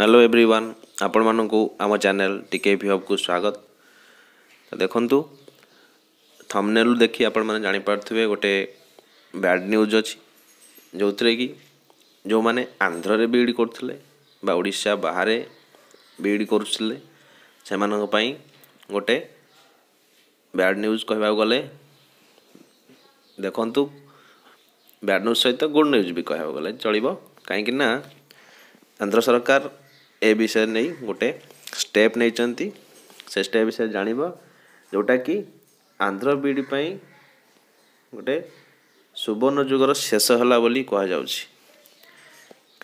hello everyone ଆପଣମାନଙ୍କୁ ଆମ channel ଟିକେ ଭିଅବ୍କୁ ସ୍ୱାଗତ ତ ଦେଖନ୍ତୁ ଥମ୍ନେଲ୍ରୁ ଦେଖି ଆପଣମାନେ ଜାଣିପାରୁଥିବେ ଗୋଟେ ବ୍ୟାଡ଼୍ ନ୍ୟୁଜ୍ ଅଛି ଯେଉଁଥିରେ କି ଯେଉଁମାନେ ଆନ୍ଧ୍ରରେ ବି ଇ ଡି କରୁଥିଲେ ବା ଓଡ଼ିଶା ବାହାରେ ବି ଇ ଡି କରୁଥିଲେ ସେମାନଙ୍କ ପାଇଁ ଗୋଟେ ବ୍ୟାଡ଼୍ ନ୍ୟୁଜ୍ କହିବାକୁ ଗଲେ ଦେଖନ୍ତୁ ବ୍ୟାଡ଼୍ ନ୍ୟୁଜ୍ ସହିତ ଗୁଡ଼୍ ନ୍ୟୁଜ୍ ବି କହିବାକୁ ଗଲେ ଚଳିବ କାହିଁକି ନା ଆନ୍ଧ୍ର ସରକାର ଏ ବିଷୟରେ ନେଇ ଗୋଟେ ଷ୍ଟେପ୍ ନେଇଛନ୍ତି ସେ ଷ୍ଟେପ୍ ବିଷୟରେ ଜାଣିବ ଯେଉଁଟାକି ଆନ୍ଧ୍ର ବିଡ଼ି ପାଇଁ ଗୋଟେ ସୁବର୍ଣ୍ଣ ଯୁଗର ଶେଷ ହେଲା ବୋଲି କୁହାଯାଉଛି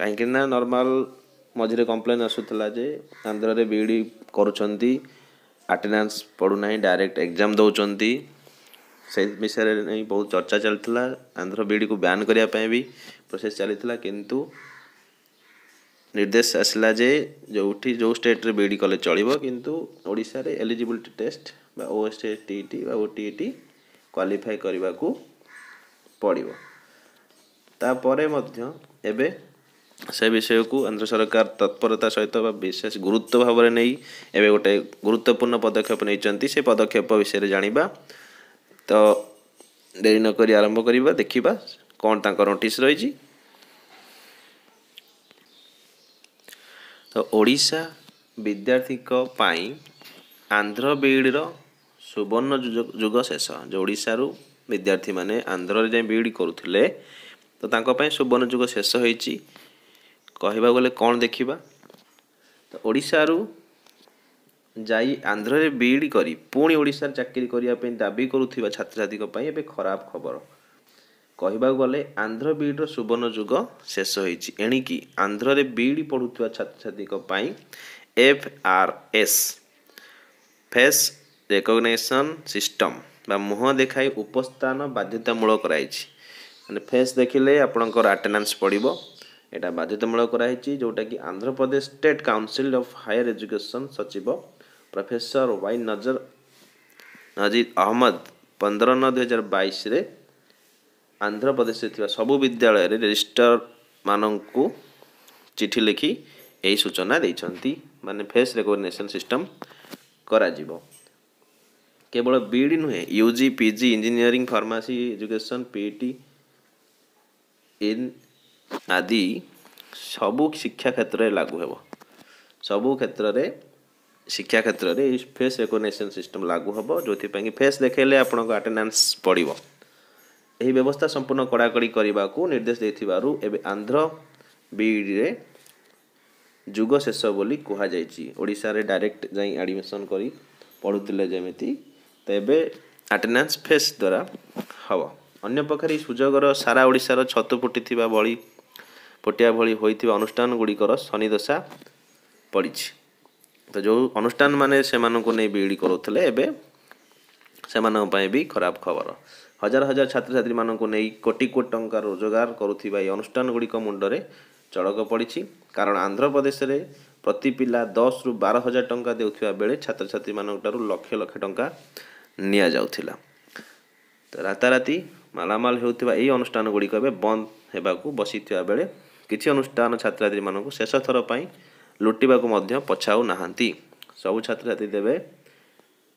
କାହିଁକି ନା ନର୍ମାଲ୍ ମଝିରେ କମ୍ପ୍ଲେନ୍ ଆସୁଥିଲା ଯେ ଆନ୍ଧ୍ରରେ ବି ଇ ଡି କରୁଛନ୍ତି ଆଟେଣ୍ଡାନ୍ସ ପଡ଼ୁନାହିଁ ଡାଇରେକ୍ଟ ଏକ୍ଜାମ୍ ଦେଉଛନ୍ତି ସେ ବିଷୟରେ ନେଇ ବହୁତ ଚର୍ଚ୍ଚା ଚାଲିଥିଲା ଆନ୍ଧ୍ର ବି ଇ ଡିକୁ ବ୍ୟାନ୍ କରିବା ପାଇଁ ବି ପ୍ରୋସେସ୍ ଚାଲିଥିଲା କିନ୍ତୁ ନିର୍ଦ୍ଦେଶ ଆସିଲା ଯେ ଯେଉଁଠି ଯେଉଁ ଷ୍ଟେଟ୍ରେ ବି ଇ ଡ଼ି କଲେଜ୍ ଚଳିବ କିନ୍ତୁ ଓଡ଼ିଶାରେ ଏଲିଜିବିଲିଟି ଟେଷ୍ଟ ବା ଓ ଏସ୍ ଟି ଇ ଟି ବା ଓ ଟି ଇ ଟି କ୍ୱାଲିଫାଏ କରିବାକୁ ପଡ଼ିବ ତାପରେ ମଧ୍ୟ ଏବେ ସେ ବିଷୟକୁ ଆନ୍ଧ୍ର ସରକାର ତତ୍ପରତା ସହିତ ବା ବିଶେଷ ଗୁରୁତ୍ୱ ଭାବରେ ନେଇ ଏବେ ଗୋଟେ ଗୁରୁତ୍ୱପୂର୍ଣ୍ଣ ପଦକ୍ଷେପ ନେଇଛନ୍ତି ସେ ପଦକ୍ଷେପ ବିଷୟରେ ଜାଣିବା ତ ଡେରି ନକରି ଆରମ୍ଭ କରିବା ଦେଖିବା କ'ଣ ତାଙ୍କ ନୋଟିସ୍ ରହିଛି ତ ଓଡ଼ିଶା ବିଦ୍ୟାର୍ଥୀଙ୍କ ପାଇଁ ଆନ୍ଧ୍ର ବିଇଡ଼ର ସୁବର୍ଣ୍ଣ ଯୁଗ ଶେଷ ଯେ ଓଡ଼ିଶାରୁ ବିଦ୍ୟାର୍ଥୀମାନେ ଆନ୍ଧ୍ରରେ ଯାଇ ବିଇଡ଼ କରୁଥିଲେ ତ ତାଙ୍କ ପାଇଁ ସୁବର୍ଣ୍ଣ ଯୁଗ ଶେଷ ହୋଇଛି କହିବାକୁ ଗଲେ କ'ଣ ଦେଖିବା ତ ଓଡ଼ିଶାରୁ ଯାଇ ଆନ୍ଧ୍ରରେ ବିଇଡ଼ କରି ପୁଣି ଓଡ଼ିଶାରେ ଚାକିରି କରିବା ପାଇଁ ଦାବି କରୁଥିବା ଛାତ୍ରଛାତ୍ରୀଙ୍କ ପାଇଁ ଏବେ ଖରାପ ଖବର କହିବାକୁ ଗଲେ ଆନ୍ଧ୍ର ବିଇଡ଼ିର ସୁବର୍ଣ୍ଣ ଯୁଗ ଶେଷ ହୋଇଛି ଏଣିକି ଆନ୍ଧ୍ରରେ ବିଇଡ଼ି ପଢ଼ୁଥିବା ଛାତ୍ରଛାତ୍ରୀଙ୍କ ପାଇଁ F R S face recognition system ବା ମୁହଁ ଦେଖାଇ ଉପସ୍ଥାନ ବାଧ୍ୟତାମୂଳକ କରାଯାଇଛି ମାନେ ଫେସ୍ ଦେଖିଲେ ଆପଣଙ୍କର ଆଟେଣ୍ଡାନ୍ସ ପଡ଼ିବ ଏଇଟା ବାଧ୍ୟତାମୂଳକ କରାଯାଇଛି ଯେଉଁଟାକି Andhra Pradesh state council of higher education ସଚିବ ପ୍ରଫେସର ୱାଇ ନଜର ନଜିର ଅହମ୍ମଦ ପନ୍ଦର ନଅ ଦୁଇହଜାର ବାଇଶରେ ଆନ୍ଧ୍ରପ୍ରଦେଶରେ ଥିବା ସବୁ ବିଦ୍ୟାଳୟରେ ରେଜିଷ୍ଟର ମାନଙ୍କୁ ଚିଠି ଲେଖି ଏହି ସୂଚନା ଦେଇଛନ୍ତି ମାନେ ଫେସ୍ ରେକଗ୍ନେସନ୍ ସିଷ୍ଟମ୍ କରାଯିବ କେବଳ ବି ଇ ଡ଼ି ନୁହେଁ U G P G engineering pharmacy education P T ଇନ୍ ଆଦି ସବୁ ଶିକ୍ଷା କ୍ଷେତ୍ରରେ ଲାଗୁ ହେବ ସବୁ କ୍ଷେତ୍ରରେ ଶିକ୍ଷା କ୍ଷେତ୍ରରେ ଏଇ ଫେସ୍ ରେକଗ୍ନେସନ୍ ସିଷ୍ଟମ୍ ଲାଗୁ ହେବ ଯେଉଁଥିପାଇଁ କି ଫେସ୍ ଦେଖାଇଲେ ଆପଣଙ୍କ ଆଟେଣ୍ଡାନ୍ସ ପଡ଼ିବ ଏହି ବ୍ୟବସ୍ଥା ସମ୍ପୂର୍ଣ୍ଣ କଡ଼ାକଡ଼ି କରିବାକୁ ନିର୍ଦ୍ଦେଶ ଦେଇଥିବାରୁ ଏବେ ଆନ୍ଧ୍ର ବିଇଡ଼ିରେ ଯୁଗ ଶେଷ ବୋଲି କୁହାଯାଇଛି ଓଡ଼ିଶାରେ ଡାଇରେକ୍ଟ ଯାଇ ଆଡ଼ମିସନ୍ କରି ପଢ଼ୁଥିଲେ ଯେମିତି ତ ଏବେ ଆଟେଣ୍ଡାନ୍ସ ଫେସ୍ ଦ୍ୱାରା ହେବ ଅନ୍ୟ ପକ୍ଷରେ ସୁଯୋଗର ସାରା ଓଡ଼ିଶାର ଛତୁ ଫୁଟିଥିବା ଭଳି ପୋଟିଆ ଭଳି ହୋଇଥିବା ଅନୁଷ୍ଠାନ ଗୁଡ଼ିକର ଶନିଦଶା ପଡ଼ିଛି ତ ଯେଉଁ ଅନୁଷ୍ଠାନମାନେ ସେମାନଙ୍କୁ ନେଇ ବିଇଡ଼ି କରୁଥିଲେ ଏବେ ସେମାନଙ୍କ ପାଇଁ ବି ଖରାପ ଖବର ହଜାର ହଜାର ଛାତ୍ରଛାତ୍ରୀମାନଙ୍କୁ ନେଇ କୋଟି କୋଟି ଟଙ୍କା ରୋଜଗାର କରୁଥିବା ଏହି ଅନୁଷ୍ଠାନ ଗୁଡ଼ିକ ମୁଣ୍ଡରେ ଚଳକ ପଡ଼ିଛି କାରଣ ଆନ୍ଧ୍ରପ୍ରଦେଶରେ ପ୍ରତି ପିଲା ଦଶରୁ ବାର ହଜାର ଟଙ୍କା ଦେଉଥିବା ବେଳେ ଛାତ୍ରଛାତ୍ରୀମାନଙ୍କ ଠାରୁ ଲକ୍ଷ ଲକ୍ଷ ଟଙ୍କା ନିଆଯାଉଥିଲା ତ ରାତାରାତି ମାଲାମାଲ ହେଉଥିବା ଏହି ଅନୁଷ୍ଠାନ ଗୁଡ଼ିକ ଏବେ ବନ୍ଦ ହେବାକୁ ବସିଥିବା ବେଳେ କିଛି ଅନୁଷ୍ଠାନ ଛାତ୍ରଛାତ୍ରୀମାନଙ୍କୁ ଶେଷ ଥର ପାଇଁ ଲୁଟିବାକୁ ମଧ୍ୟ ପଛାଉ ନାହାନ୍ତି ସବୁ ଛାତ୍ରଛାତ୍ରୀ ଦେବେ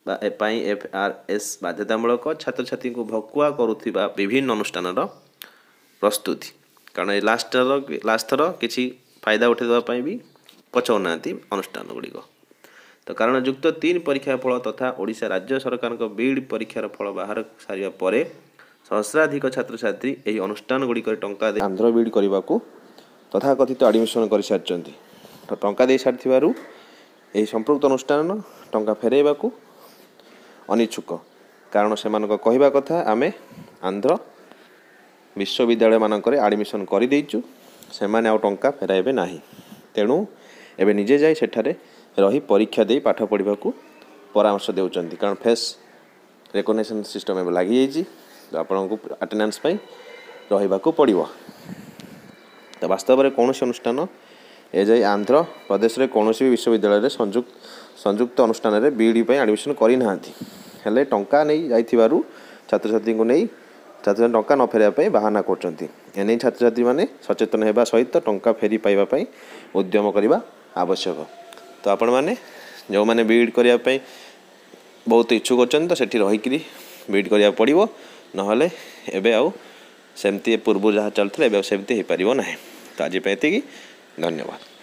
ବା ଏ ପାଇଁ ଏଫ୍ ଆର୍ ଏସ୍ ବାଧ୍ୟତାମୂଳକ ଛାତ୍ରଛାତ୍ରୀଙ୍କୁ ଭକୁଆ କରୁଥିବା ବିଭିନ୍ନ ଅନୁଷ୍ଠାନର ପ୍ରସ୍ତୁତି କାରଣ ଏ ଲାଷ୍ଟର ଲାଷ୍ଟ ଥର କିଛି ଫାଇଦା ଉଠାଇ ଦେବା ପାଇଁ ବି ପଚାଉନାହାନ୍ତି ଅନୁଷ୍ଠାନ ଗୁଡ଼ିକ ତ କାରଣ ଯୁକ୍ତ ତିନି ପରୀକ୍ଷା ଫଳ ତଥା ଓଡ଼ିଶା ରାଜ୍ୟ ସରକାରଙ୍କ ବିଡ଼ ପରୀକ୍ଷାର ଫଳ ବାହାର ସାରିବା ପରେ ସହସ୍ରାଧିକ ଛାତ୍ରଛାତ୍ରୀ ଏହି ଅନୁଷ୍ଠାନ ଗୁଡ଼ିକରେ ଟଙ୍କା ଦେଇ ଆନ୍ଧ୍ର ବିଡ଼ କରିବାକୁ ତଥାକଥିତ ଆଡ଼ମିସନ୍ କରିସାରିଛନ୍ତି ତ ଟଙ୍କା ଦେଇ ସାରିଥିବାରୁ ଏହି ସମ୍ପୃକ୍ତ ଅନୁଷ୍ଠାନ ଟଙ୍କା ଫେରାଇବାକୁ ଅନିଚ୍ଛୁକ କାରଣ ସେମାନଙ୍କ କହିବା କଥା ଆମେ ଆନ୍ଧ୍ର ବିଶ୍ୱବିଦ୍ୟାଳୟମାନଙ୍କରେ ଆଡ଼ମିସନ୍ କରିଦେଇଛୁ ସେମାନେ ଆଉ ଟଙ୍କା ଫେରାଇବେ ନାହିଁ ତେଣୁ ଏବେ ନିଜେ ଯାଇ ସେଠାରେ ରହି ପରୀକ୍ଷା ଦେଇ ପାଠ ପଢ଼ିବାକୁ ପରାମର୍ଶ ଦେଉଛନ୍ତି କାରଣ ଫେସ୍ ରେକଗ୍ନେସନ୍ ସିଷ୍ଟମ୍ ଏବେ ଲାଗିଯାଇଛି ତ ଆପଣଙ୍କୁ ଆଟେଣ୍ଡାନ୍ସ ପାଇଁ ରହିବାକୁ ପଡ଼ିବ ତ ବାସ୍ତବରେ କୌଣସି ଅନୁଷ୍ଠାନ ଏ ଯାଇ ଆନ୍ଧ୍ରପ୍ରଦେଶରେ କୌଣସି ବି ବିଶ୍ୱବିଦ୍ୟାଳୟରେ ସଂଯୁକ୍ତ ସଂଯୁକ୍ତ ଅନୁଷ୍ଠାନରେ ବିଇଡ଼ି ପାଇଁ ଆଡ଼ମିସନ୍ କରିନାହାନ୍ତି ହେଲେ ଟଙ୍କା ନେଇ ଯାଇଥିବାରୁ ଛାତ୍ରଛାତ୍ରୀଙ୍କୁ ନେଇ ଛାତ୍ରଛାତ୍ରୀ ଟଙ୍କା ନ ଫେରିବା ପାଇଁ ବାହାନା କରୁଛନ୍ତି ଏନେଇ ଛାତ୍ରଛାତ୍ରୀମାନେ ସଚେତନ ହେବା ସହିତ ଟଙ୍କା ଫେରି ପାଇବା ପାଇଁ ଉଦ୍ୟମ କରିବା ଆବଶ୍ୟକ ତ ଆପଣମାନେ ଯେଉଁମାନେ ବି ଇଡ୍ କରିବା ପାଇଁ ବହୁତ ଇଚ୍ଛୁକ ଅଛନ୍ତି ତ ସେଠି ରହିକିରି ବି ଇଡ୍ କରିବାକୁ ପଡ଼ିବ ନହେଲେ ଏବେ ଆଉ ସେମିତି ପୂର୍ବରୁ ଯାହା ଚାଲୁଥିଲା ଏବେ ଆଉ ସେମିତି ହୋଇପାରିବ ନାହିଁ ତ ଆଜି ପାଇଁ ଏତିକି ଧନ୍ୟବାଦ